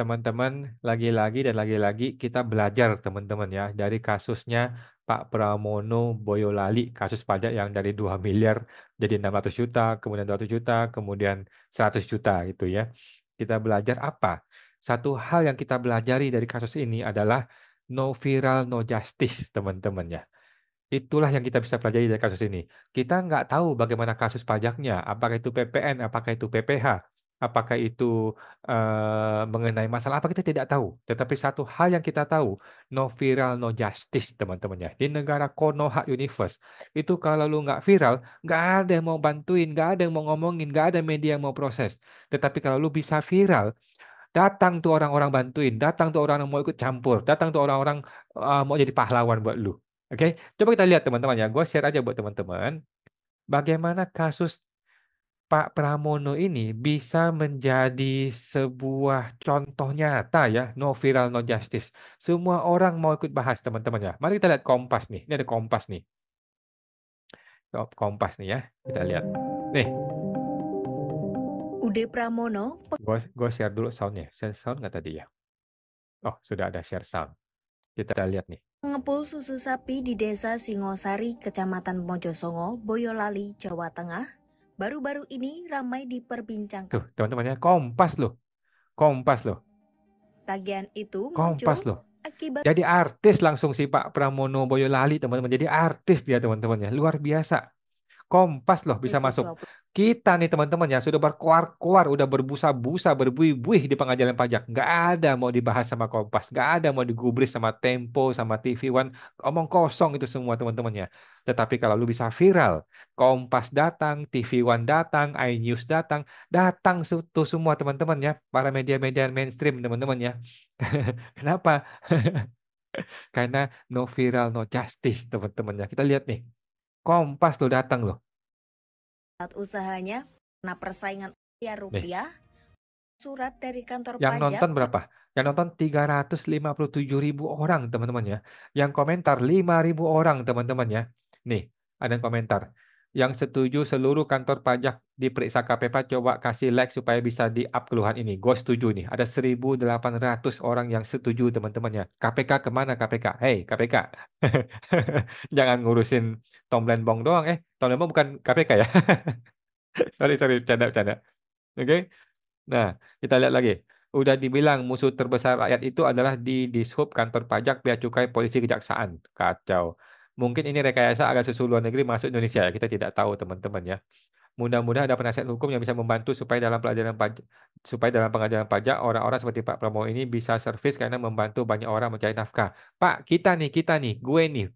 teman-teman lagi-lagi dan lagi-lagi kita belajar teman-teman ya dari kasusnya Pak Pramono Boyolali kasus pajak yang dari 2 miliar jadi 600 juta, kemudian 200 juta, kemudian 100 juta gitu ya. Kita belajar apa? Satu hal yang kita belajari dari kasus ini adalah no viral no justice teman-teman ya. Itulah yang kita bisa pelajari dari kasus ini. Kita nggak tahu bagaimana kasus pajaknya, apakah itu PPN, apakah itu PPH, apakah itu uh, mengenai masalah apa kita tidak tahu. Tetapi satu hal yang kita tahu, no viral no justice teman temannya Di negara Konoha Universe itu kalau lu nggak viral, nggak ada yang mau bantuin, nggak ada yang mau ngomongin, nggak ada media yang mau proses. Tetapi kalau lu bisa viral, datang tuh orang-orang bantuin, datang tuh orang-orang mau ikut campur, datang tuh orang-orang uh, mau jadi pahlawan buat lu. Oke, okay? coba kita lihat teman-teman ya. Gue share aja buat teman-teman. Bagaimana kasus Pak Pramono ini bisa menjadi sebuah contoh nyata ya, no viral no justice. Semua orang mau ikut bahas teman-teman ya. Mari kita lihat Kompas nih. Ini ada Kompas nih. Kompas nih ya. Kita lihat. Nih. Ude Pramono. Gue share dulu soundnya. Share sound nggak tadi ya? Oh, sudah ada share sound. Kita lihat nih. Mengepul susu sapi di desa Singosari, Kecamatan Mojosongo, Boyolali, Jawa Tengah, baru-baru ini ramai diperbincangkan. Tuh, teman-temannya Kompas loh. Kompas loh. Tagihan itu Kompas loh. Akibat... Jadi artis langsung si Pak Pramono Boyolali teman-teman. Jadi artis dia teman-temannya. Luar biasa. Kompas loh bisa masuk. Kita nih teman-teman ya sudah berkuar-kuar, udah berbusa-busa, berbuih-buih di pengajaran pajak. Gak ada mau dibahas sama Kompas, gak ada mau digubris sama Tempo, sama TV One. Omong kosong itu semua teman teman ya. Tetapi kalau lu bisa viral, Kompas datang, TV One datang, iNews datang, datang itu semua teman-teman ya, para media-media mainstream teman-teman ya. Kenapa? Karena no viral, no justice teman-teman ya. Kita lihat nih, Kompas tuh datang loh. Saat usahanya, nah persaingan rupiah rupiah, surat dari kantor yang pajak. Yang nonton berapa? Yang nonton 357 ribu orang teman-teman ya. Yang komentar 5 ribu orang teman-teman ya. Nih, ada yang komentar yang setuju seluruh kantor pajak diperiksa KPP coba kasih like supaya bisa di up keluhan ini. Gue setuju nih. Ada 1.800 orang yang setuju teman-temannya. KPK kemana KPK? Hei KPK. Jangan ngurusin Tom Lenbong doang eh. Tom Lenbong bukan KPK ya. sorry, sorry. Canda-canda. Oke. Okay? Nah, kita lihat lagi udah dibilang musuh terbesar rakyat itu adalah di dishub kantor pajak bea cukai polisi kejaksaan kacau Mungkin ini rekayasa agar susu luar negeri masuk Indonesia. Kita tidak tahu teman-teman ya. Mudah-mudahan ada penasihat hukum yang bisa membantu supaya dalam pelajaran pajak, supaya dalam pengajaran pajak orang-orang seperti Pak Pramowo ini bisa servis karena membantu banyak orang mencari nafkah. Pak, kita nih, kita nih, gue nih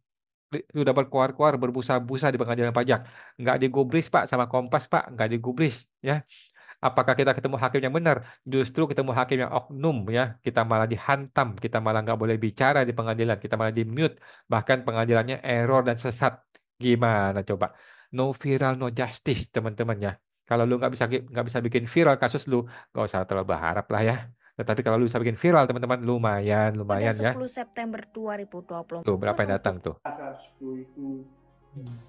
sudah berkuar-kuar berbusa-busa di pengajaran pajak. Nggak digubris Pak sama Kompas Pak, nggak digubris ya. Apakah kita ketemu hakim yang benar? Justru ketemu hakim yang oknum ya, kita malah dihantam, kita malah nggak boleh bicara di pengadilan, kita malah di mute, bahkan pengadilannya error dan sesat. Gimana coba? No viral, no justice, teman-teman ya. Kalau lu nggak bisa nggak bisa bikin viral kasus lu, nggak usah terlalu berharap lah ya. Tetapi kalau lu bisa bikin viral teman-teman lumayan lumayan Pada 10 ya. 10 September 2020. Tuh berapa yang datang tuh? itu.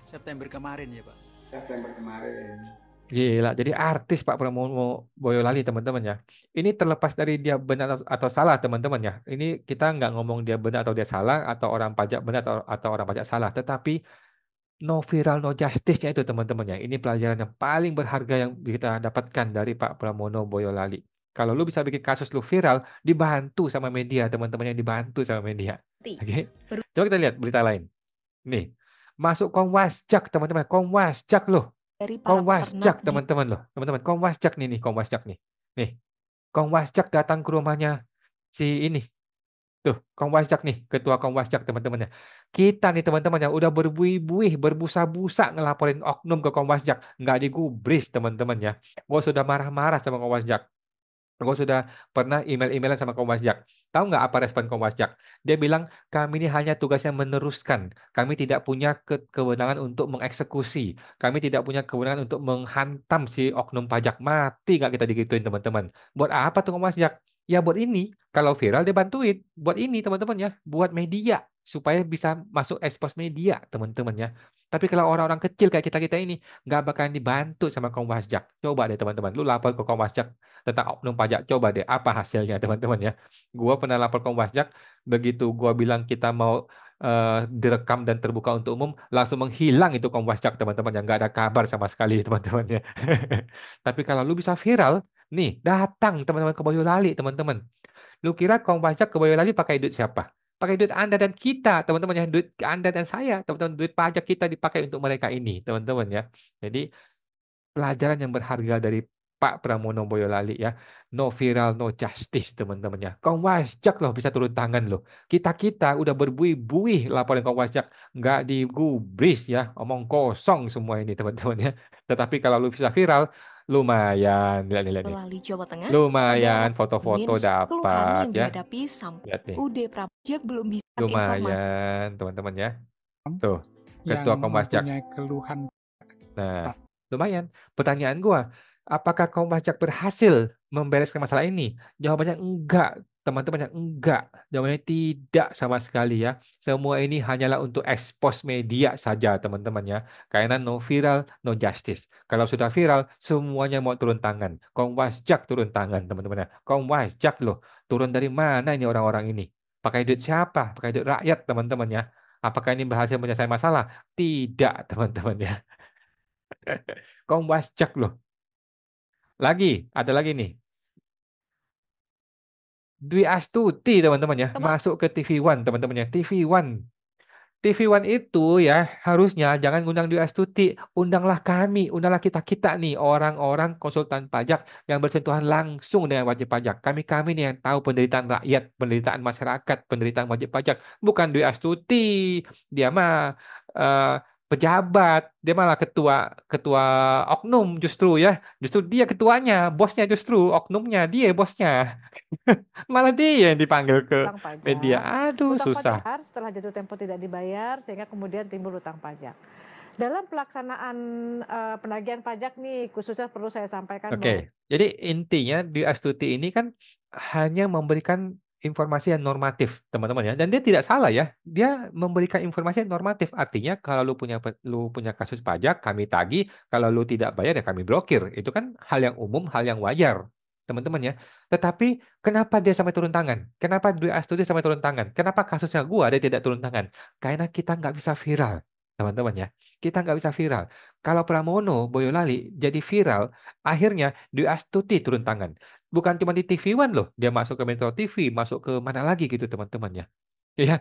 September kemarin ya, Pak. September kemarin. Gila, jadi artis Pak Pramono Boyolali teman-teman ya. Ini terlepas dari dia benar atau salah teman-teman ya. Ini kita nggak ngomong dia benar atau dia salah, atau orang pajak benar atau, atau orang pajak salah. Tetapi no viral no justice-nya itu teman-teman ya. Ini pelajaran yang paling berharga yang kita dapatkan dari Pak Pramono Boyolali. Kalau lu bisa bikin kasus lu viral, dibantu sama media teman-teman yang dibantu sama media. Oke. Okay? Coba kita lihat berita lain. Nih, masuk Komwasjak teman-teman. Komwasjak loh dari para teman-teman loh, teman-teman Komwasjak nih nih Komwasjak nih. Nih. Komwasjak datang ke rumahnya si ini. Tuh, Komwasjak nih, ketua Komwasjak teman-temannya. Kita nih teman-teman yang udah berbuih-buih, berbusa-busa ngelaporin oknum ke Komwasjak, nggak digubris teman-teman ya. Gua sudah marah-marah sama Komwasjak gue sudah pernah email-emailan sama Komwasjak. Tahu nggak apa respon Komwasjak? Dia bilang, kami ini hanya tugasnya meneruskan. Kami tidak punya ke kewenangan untuk mengeksekusi. Kami tidak punya kewenangan untuk menghantam si oknum pajak. Mati nggak kita digituin, teman-teman. Buat apa tuh Komwasjak? Ya buat ini. Kalau viral, dia bantuin. Buat ini, teman-teman ya. Buat media. Supaya bisa masuk ekspos media, teman-teman ya. Tapi kalau orang-orang kecil kayak kita-kita ini, nggak bakalan dibantu sama kaum Komwasjak. Coba deh teman-teman, lu lapor ke kaum Komwasjak tentang oknum pajak, coba deh apa hasilnya teman-teman ya. Gua pernah lapor kaum Komwasjak, begitu gua bilang kita mau uh, direkam dan terbuka untuk umum, langsung menghilang itu kaum Komwasjak teman-teman yang nggak ada kabar sama sekali teman-teman ya. Tapi kalau lu bisa viral, nih datang teman-teman ke Boyolali teman-teman. Lu kira Komwasjak ke Boyolali pakai duit siapa? pakai duit Anda dan kita, teman-teman ya, duit Anda dan saya, teman-teman, duit pajak kita dipakai untuk mereka ini, teman-teman ya. Jadi pelajaran yang berharga dari Pak Pramono Boyolali ya. No viral, no justice teman-teman ya. Kong Wasjak loh bisa turun tangan loh. Kita-kita udah berbuih-buih laporan Kong Wasjak. Nggak digubris ya. Omong kosong semua ini teman-teman ya. Tetapi kalau lu bisa viral, Lumayan, lihat nih, lihat nih. Jawa Tengah, Lumayan, foto-foto dapat ya. dihadapi sampai Lihat nih. UD belum bisa Lumayan, teman-teman ya. Hmm. Tuh, Ketua Kompas Jak. keluhan Nah, lumayan. Pertanyaan gua, apakah Kompas Jak berhasil membereskan masalah ini? Jawabannya enggak. Teman-teman yang enggak, jawabannya tidak sama sekali ya. Semua ini hanyalah untuk expose media saja teman-teman ya. Karena no viral, no justice. Kalau sudah viral, semuanya mau turun tangan. Komwasjak turun tangan teman-teman ya. Komwasjak loh, turun dari mana ini orang-orang ini? Pakai duit siapa? Pakai duit rakyat teman-teman ya. Apakah ini berhasil menyelesaikan masalah? Tidak teman-teman ya. Komwasjak loh. Lagi, ada lagi nih. Dwi Astuti teman-teman ya teman. masuk ke TV One teman-temannya TV One TV One itu ya harusnya jangan ngundang Dwi Astuti undanglah kami undanglah kita kita nih orang-orang konsultan pajak yang bersentuhan langsung dengan wajib pajak kami kami nih yang tahu penderitaan rakyat penderitaan masyarakat penderitaan wajib pajak bukan Dwi Astuti dia mah uh, pejabat, dia malah ketua ketua oknum justru ya, justru dia ketuanya, bosnya justru oknumnya dia bosnya, malah dia yang dipanggil ke media. Aduh utang susah. Pajak setelah jatuh tempo tidak dibayar sehingga kemudian timbul utang pajak. Dalam pelaksanaan uh, penagihan pajak nih khususnya perlu saya sampaikan. Oke, okay. jadi intinya di Astuti ini kan hanya memberikan informasi yang normatif, teman-teman ya. Dan dia tidak salah ya. Dia memberikan informasi yang normatif. Artinya kalau lu punya lu punya kasus pajak, kami tagih. Kalau lu tidak bayar ya kami blokir. Itu kan hal yang umum, hal yang wajar, teman-teman ya. Tetapi kenapa dia sampai turun tangan? Kenapa Dwi Astuti sampai turun tangan? Kenapa kasusnya gua dia tidak turun tangan? Karena kita nggak bisa viral teman-teman ya. Kita nggak bisa viral. Kalau Pramono Boyolali jadi viral, akhirnya Dwi Astuti turun tangan. Bukan cuma di TV One loh, dia masuk ke Metro TV, masuk ke mana lagi gitu teman-temannya. Ya. Iya.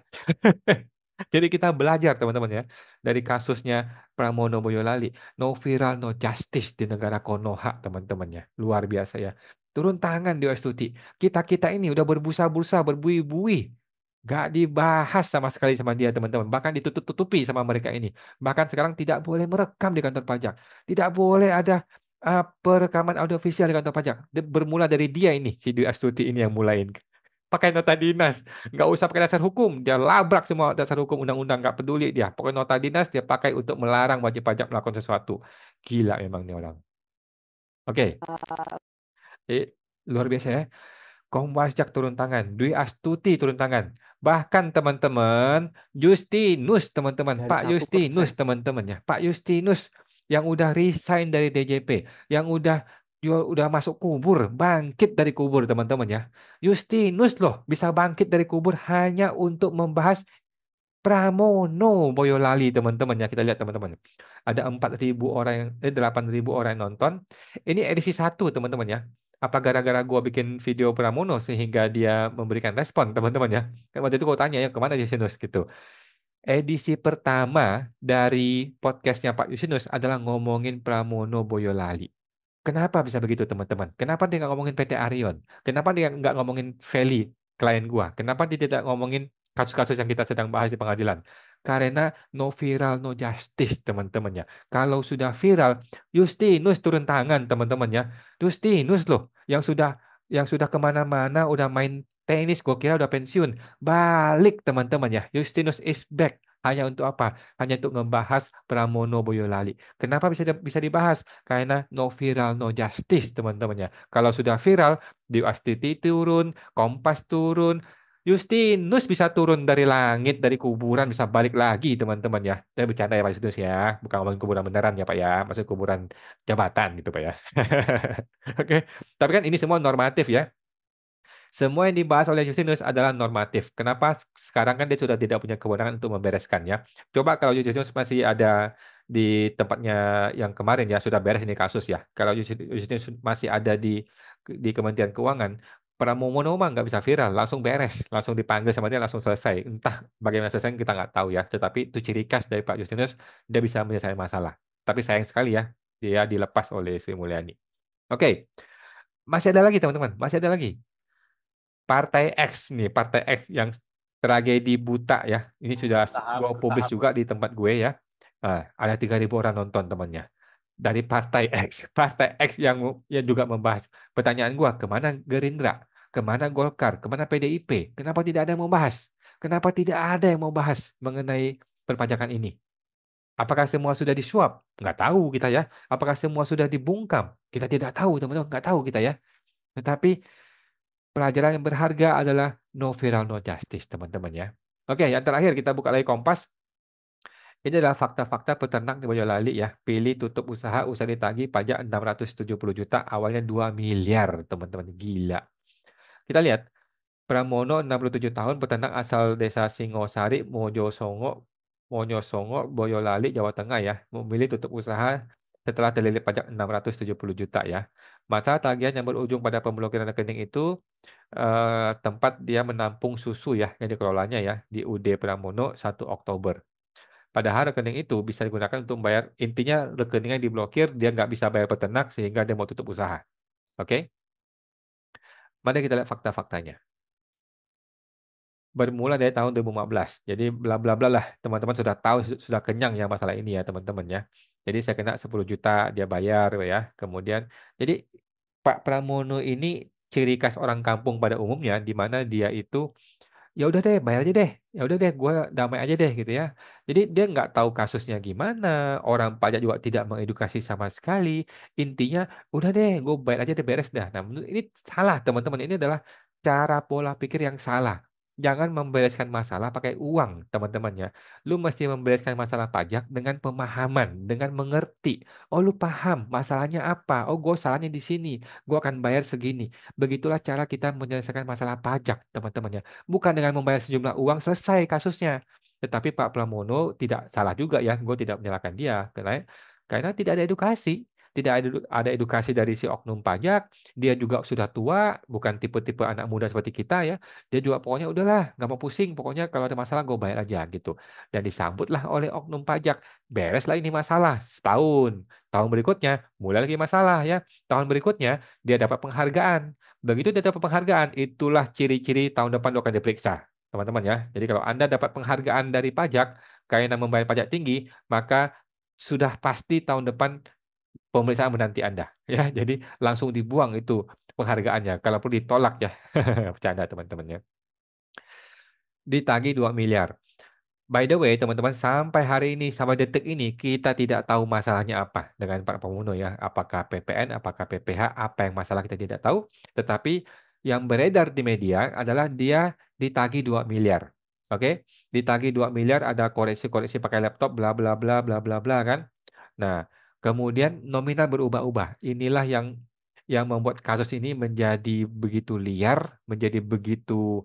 jadi kita belajar teman-teman ya dari kasusnya Pramono Boyolali. No viral, no justice di negara Konoha teman-temannya. Luar biasa ya. Turun tangan Dwi Astuti. Kita-kita ini udah berbusa-busa, berbuih-buih Gak dibahas sama sekali sama dia teman-teman. Bahkan ditutup-tutupi sama mereka ini. Bahkan sekarang tidak boleh merekam di kantor pajak. Tidak boleh ada uh, perekaman audio official di kantor pajak. Bermula dari dia ini, si Dwi Astuti ini yang mulain. Pakai nota dinas, gak usah pakai dasar hukum. Dia labrak semua dasar hukum undang-undang, gak peduli dia. Pakai nota dinas dia pakai untuk melarang wajib pajak melakukan sesuatu. Gila memang ini orang. Oke, okay. Ah. eh, luar biasa ya. Kaum Wasjak turun tangan, Dwi Astuti turun tangan. Bahkan teman-teman, Justinus teman-teman, Pak Justinus teman-temannya, Pak Justinus yang udah resign dari DJP, yang udah dia udah masuk kubur, bangkit dari kubur teman-teman ya. Justinus loh bisa bangkit dari kubur hanya untuk membahas Pramono Boyolali teman-teman ya. Kita lihat teman-teman. Ada 4.000 orang yang eh 8.000 orang yang nonton. Ini edisi satu teman-teman ya apa gara-gara gue bikin video Pramono sehingga dia memberikan respon teman-teman ya kan waktu itu gue tanya ya kemana Yusinus gitu edisi pertama dari podcastnya Pak Yusinus adalah ngomongin Pramono Boyolali kenapa bisa begitu teman-teman kenapa dia nggak ngomongin PT Arion kenapa dia nggak ngomongin Feli klien gue kenapa dia tidak ngomongin kasus-kasus yang kita sedang bahas di pengadilan karena no viral, no justice, teman-teman ya. Kalau sudah viral, Justinus turun tangan, teman-teman ya. Justinus loh, yang sudah yang sudah kemana-mana, udah main tenis, gue kira udah pensiun. Balik, teman-teman ya. Justinus is back. Hanya untuk apa? Hanya untuk membahas Pramono Boyolali. Kenapa bisa bisa dibahas? Karena no viral, no justice, teman-temannya. Kalau sudah viral, di Astiti turun, Kompas turun, Justinus bisa turun dari langit, dari kuburan, bisa balik lagi teman-teman ya. Saya bercanda ya Pak Justinus ya, bukan ngomongin kuburan beneran ya Pak ya, maksudnya kuburan jabatan gitu Pak ya. Oke, okay. tapi kan ini semua normatif ya. Semua yang dibahas oleh Justinus adalah normatif. Kenapa sekarang kan dia sudah tidak punya kewenangan untuk membereskannya. Coba kalau Justinus masih ada di tempatnya yang kemarin ya sudah beres ini kasus ya. Kalau Justinus masih ada di di Kementerian Keuangan, Pramono mah nggak bisa viral, langsung beres, langsung dipanggil sama dia, langsung selesai. Entah bagaimana selesai kita nggak tahu ya, tetapi itu ciri khas dari Pak Justinus, dia bisa menyelesaikan masalah. Tapi sayang sekali ya, dia dilepas oleh Sri Mulyani. Oke, okay. masih ada lagi teman-teman, masih ada lagi. Partai X nih, Partai X yang tragedi buta ya. Ini sudah gue publis juga di tempat gue ya. Uh, ada 3.000 orang nonton temannya dari Partai X. Partai X yang, yang juga membahas pertanyaan gue, kemana Gerindra? Kemana Golkar? Kemana PDIP? Kenapa tidak ada yang mau bahas? Kenapa tidak ada yang mau bahas mengenai perpajakan ini? Apakah semua sudah disuap? Nggak tahu kita ya. Apakah semua sudah dibungkam? Kita tidak tahu, teman-teman. Nggak tahu kita ya. Tetapi pelajaran yang berharga adalah no viral, no justice, teman-teman ya. Oke, yang terakhir kita buka lagi Kompas. Ini adalah fakta-fakta peternak di Boyolali ya. Pilih tutup usaha usaha ditagi pajak 670 juta, awalnya 2 miliar, teman-teman. Gila. Kita lihat, Pramono 67 tahun peternak asal desa Singosari, Mojosongo, Monyosongo, Boyolali, Jawa Tengah ya, memilih tutup usaha setelah terlilit pajak 670 juta ya. Maka tagihan yang berujung pada pemblokiran rekening itu eh, tempat dia menampung susu ya yang dikelolanya ya di UD Pramono 1 Oktober. Padahal rekening itu bisa digunakan untuk membayar intinya rekeningnya diblokir dia nggak bisa bayar peternak sehingga dia mau tutup usaha. Oke? Okay? Mari kita lihat fakta-faktanya. Bermula dari tahun 2015. Jadi bla bla bla lah, teman-teman sudah tahu sudah kenyang ya masalah ini ya teman-teman ya. Jadi saya kena 10 juta dia bayar ya. Kemudian jadi Pak Pramono ini ciri khas orang kampung pada umumnya di mana dia itu ya udah deh bayar aja deh ya udah deh gue damai aja deh gitu ya jadi dia nggak tahu kasusnya gimana orang pajak juga tidak mengedukasi sama sekali intinya udah deh gue bayar aja deh beres dah nah ini salah teman-teman ini adalah cara pola pikir yang salah jangan membereskan masalah pakai uang, teman-teman ya. Lu mesti membereskan masalah pajak dengan pemahaman, dengan mengerti. Oh, lu paham masalahnya apa? Oh, gue salahnya di sini. Gue akan bayar segini. Begitulah cara kita menyelesaikan masalah pajak, teman-teman ya. Bukan dengan membayar sejumlah uang selesai kasusnya. Tetapi Pak Pramono tidak salah juga ya. Gue tidak menyalahkan dia. Karena, karena tidak ada edukasi tidak ada, ada edukasi dari si oknum pajak, dia juga sudah tua, bukan tipe-tipe anak muda seperti kita ya, dia juga pokoknya udahlah, nggak mau pusing, pokoknya kalau ada masalah gue bayar aja gitu. Dan disambutlah oleh oknum pajak, bereslah ini masalah setahun, tahun berikutnya mulai lagi masalah ya, tahun berikutnya dia dapat penghargaan, begitu dia dapat penghargaan, itulah ciri-ciri tahun depan dia akan diperiksa teman-teman ya. Jadi kalau Anda dapat penghargaan dari pajak karena membayar pajak tinggi, maka sudah pasti tahun depan pemeriksaan menanti Anda ya. Jadi langsung dibuang itu penghargaannya kalau perlu ditolak ya. Bercanda teman-teman ya. Ditagi 2 miliar. By the way, teman-teman, sampai hari ini, sampai detik ini, kita tidak tahu masalahnya apa dengan para pembunuh ya. Apakah PPN, apakah PPH, apa yang masalah kita tidak tahu. Tetapi yang beredar di media adalah dia ditagi 2 miliar. Oke, okay? ditagi 2 miliar ada koreksi-koreksi pakai laptop bla bla bla bla bla bla kan. Nah, Kemudian nominal berubah-ubah. Inilah yang yang membuat kasus ini menjadi begitu liar, menjadi begitu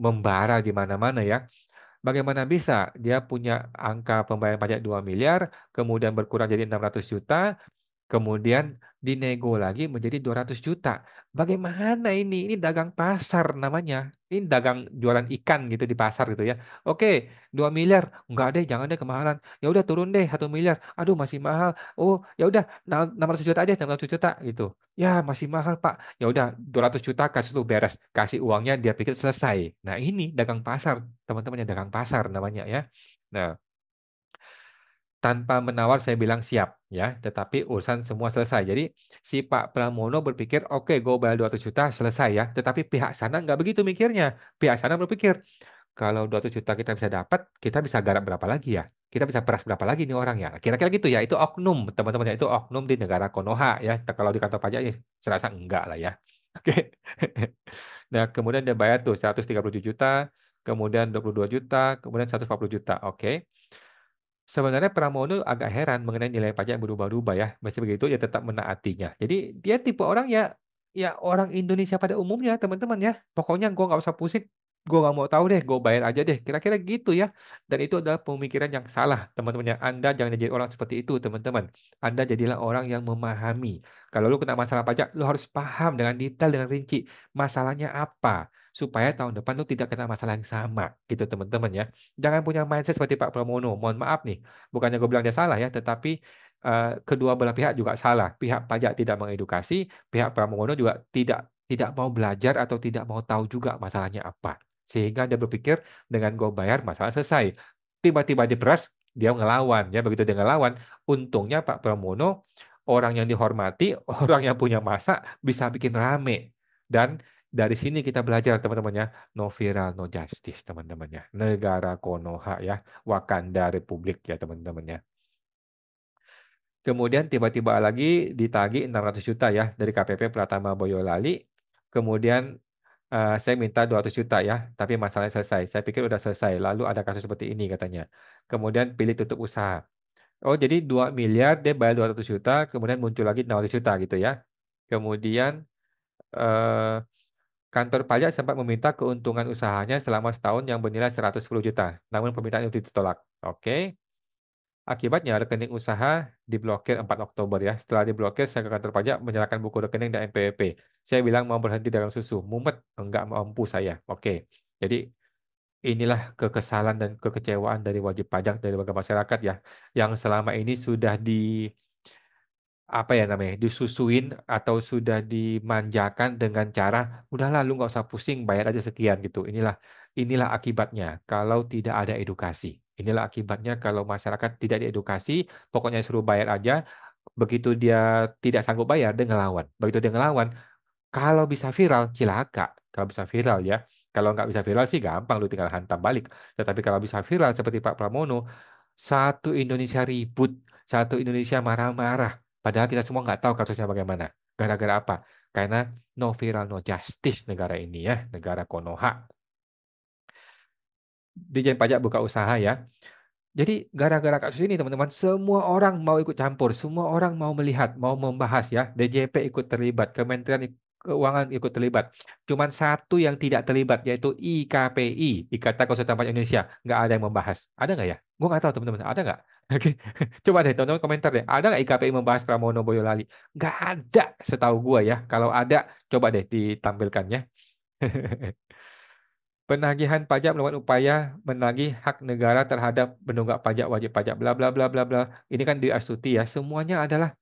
membara di mana-mana ya. Bagaimana bisa dia punya angka pembayaran pajak 2 miliar, kemudian berkurang jadi 600 juta, Kemudian dinego lagi menjadi 200 juta. Bagaimana ini? Ini dagang pasar namanya. Ini dagang jualan ikan gitu di pasar gitu ya. Oke, 2 miliar. Enggak deh, jangan deh kemahalan. Ya udah turun deh 1 miliar. Aduh, masih mahal. Oh, ya udah 600 juta aja, 600 juta gitu. Ya, masih mahal, Pak. Ya udah 200 juta kasih lu beres. Kasih uangnya dia pikir selesai. Nah, ini dagang pasar, teman temannya dagang pasar namanya ya. Nah, tanpa menawar saya bilang siap ya tetapi urusan semua selesai jadi si Pak Pramono berpikir oke okay, gue bayar 200 juta selesai ya tetapi pihak sana nggak begitu mikirnya pihak sana berpikir kalau 200 juta kita bisa dapat kita bisa garap berapa lagi ya kita bisa peras berapa lagi nih orang ya kira-kira gitu ya itu oknum teman-teman ya itu oknum di negara Konoha ya kalau di kantor pajak ya serasa enggak lah ya oke okay. nah kemudian dia bayar tuh 137 juta kemudian 22 juta kemudian 140 juta oke okay. Sebenarnya Pramono agak heran mengenai nilai pajak yang berubah-ubah ya. Meski begitu ya tetap menaatinya. Jadi dia tipe orang ya ya orang Indonesia pada umumnya teman-teman ya. Pokoknya gue nggak usah pusing, gue gak mau tahu deh, gue bayar aja deh. Kira-kira gitu ya. Dan itu adalah pemikiran yang salah teman-teman ya. Anda jangan jadi orang seperti itu teman-teman. Anda jadilah orang yang memahami. Kalau lu kena masalah pajak, lu harus paham dengan detail, dengan rinci. Masalahnya apa? supaya tahun depan tuh tidak kena masalah yang sama gitu teman-teman ya. Jangan punya mindset seperti Pak Pramono. Mohon maaf nih, bukannya gue bilang dia salah ya, tetapi uh, kedua belah pihak juga salah. Pihak pajak tidak mengedukasi, pihak Pramono juga tidak tidak mau belajar atau tidak mau tahu juga masalahnya apa. Sehingga dia berpikir dengan gue bayar masalah selesai. Tiba-tiba diperas, dia ngelawan ya begitu dia ngelawan untungnya Pak Pramono orang yang dihormati orang yang punya masa bisa bikin rame dan dari sini kita belajar teman-teman ya, no viral no justice teman-teman ya. Negara Konoha ya, Wakanda Republik ya teman-teman ya. Kemudian tiba-tiba lagi ditagi 600 juta ya dari KPP Pratama Boyolali. Kemudian uh, saya minta 200 juta ya, tapi masalahnya selesai. Saya pikir udah selesai. Lalu ada kasus seperti ini katanya. Kemudian pilih tutup usaha. Oh, jadi 2 miliar dia bayar 200 juta, kemudian muncul lagi 600 juta gitu ya. Kemudian uh, Kantor pajak sempat meminta keuntungan usahanya selama setahun yang bernilai 110 juta, namun permintaan itu ditolak. Oke. Akibatnya rekening usaha diblokir 4 Oktober ya. Setelah diblokir, saya ke kantor pajak menyerahkan buku rekening dan NPWP. Saya bilang mau berhenti dalam susu, mumet, enggak mampu saya. Oke. Jadi inilah kekesalan dan kekecewaan dari wajib pajak dari warga masyarakat ya yang selama ini sudah di apa ya namanya disusuin atau sudah dimanjakan dengan cara udahlah lu nggak usah pusing bayar aja sekian gitu inilah inilah akibatnya kalau tidak ada edukasi inilah akibatnya kalau masyarakat tidak diedukasi pokoknya suruh bayar aja begitu dia tidak sanggup bayar dia ngelawan begitu dia ngelawan kalau bisa viral cilaka kalau bisa viral ya kalau nggak bisa viral sih gampang lu tinggal hantam balik tetapi kalau bisa viral seperti Pak Pramono satu Indonesia ribut satu Indonesia marah-marah Padahal kita semua nggak tahu kasusnya bagaimana. Gara-gara apa? Karena no viral no justice negara ini ya, negara Konoha. Dijen pajak buka usaha ya. Jadi gara-gara kasus ini teman-teman, semua orang mau ikut campur, semua orang mau melihat, mau membahas ya. DJP ikut terlibat, Kementerian Keuangan ikut terlibat. Cuman satu yang tidak terlibat yaitu IKPI, Ikatan Konsultan Pajak Indonesia. Nggak ada yang membahas. Ada nggak ya? Gue nggak tahu teman-teman, ada nggak? Oke, coba deh tonton komentar deh. Ada nggak IKPI membahas Pramono Boyolali? Nggak ada, setahu gue ya. Kalau ada, coba deh ditampilkannya. Penagihan pajak melakukan upaya menagih hak negara terhadap penunggak pajak, wajib pajak, bla bla bla bla bla. Ini kan di Asuti ya, semuanya adalah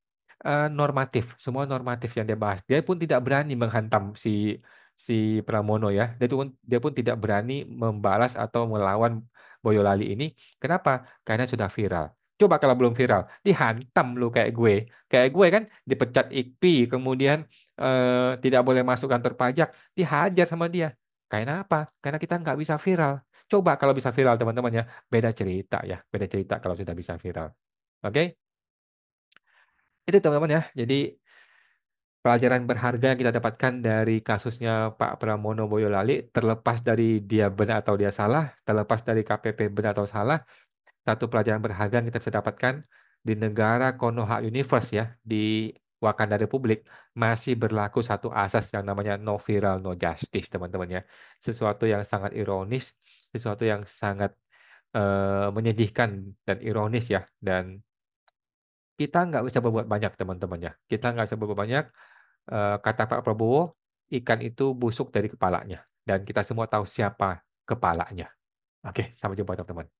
uh, normatif, semua normatif yang dia bahas. Dia pun tidak berani menghantam si si Pramono ya. Dia pun dia pun tidak berani membalas atau melawan Boyolali ini. Kenapa? Karena sudah viral. Coba kalau belum viral, dihantam lu kayak gue. Kayak gue kan dipecat IP, kemudian eh, tidak boleh masuk kantor pajak, dihajar sama dia. Karena apa? Karena kita nggak bisa viral. Coba kalau bisa viral teman-teman ya, beda cerita ya, beda cerita kalau sudah bisa viral. Oke? Okay? Itu teman-teman ya. Jadi pelajaran berharga yang kita dapatkan dari kasusnya Pak Pramono Boyolali, terlepas dari dia benar atau dia salah, terlepas dari KPP benar atau salah, satu pelajaran berharga yang kita bisa dapatkan di negara Konoha Universe ya, di Wakanda Republik, masih berlaku satu asas yang namanya no viral, no justice, teman-teman ya. Sesuatu yang sangat ironis, sesuatu yang sangat uh, menyedihkan dan ironis ya, dan kita nggak bisa berbuat banyak teman-teman ya. Kita nggak bisa berbuat banyak, Eh, kata Pak Prabowo, ikan itu busuk dari kepalanya. Dan kita semua tahu siapa kepalanya. Oke, sampai jumpa teman-teman.